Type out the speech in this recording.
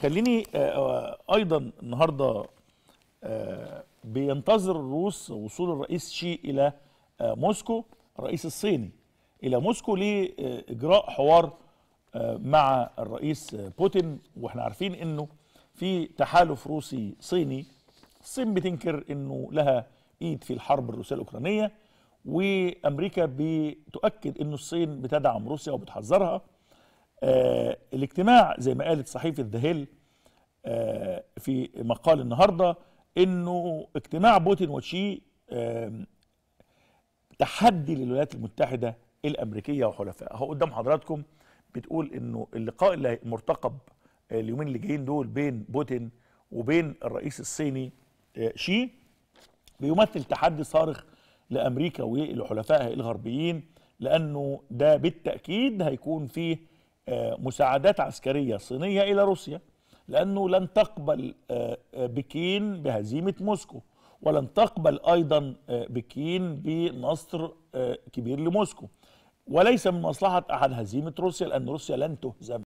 خليني آه، آه، ايضا النهارده آه، بينتظر الروس وصول الرئيس شي الى موسكو الرئيس الصيني الى موسكو لاجراء حوار مع الرئيس بوتين واحنا عارفين انه في تحالف روسي صيني الصين بتنكر انه لها ايد في الحرب الروسيه الاوكرانيه وامريكا بتؤكد انه الصين بتدعم روسيا وبتحذرها آه الاجتماع زي ما قالت صحيفه ذا هيل آه في مقال النهارده انه اجتماع بوتين وتشي آه تحدي للولايات المتحده الامريكيه وحلفائها هو قدام حضراتكم بتقول انه اللقاء اللي مرتقب اليومين اللي جايين دول بين بوتين وبين الرئيس الصيني آه، شي بيمثل تحدي صارخ لامريكا ولحلفائها الغربيين لانه ده بالتاكيد هيكون فيه آه، مساعدات عسكرية صينية إلى روسيا لأنه لن تقبل آه، آه، بكين بهزيمة موسكو ولن تقبل أيضا بكين بنصر كبير لموسكو وليس من مصلحة أحد هزيمة روسيا لأن روسيا لن تهزم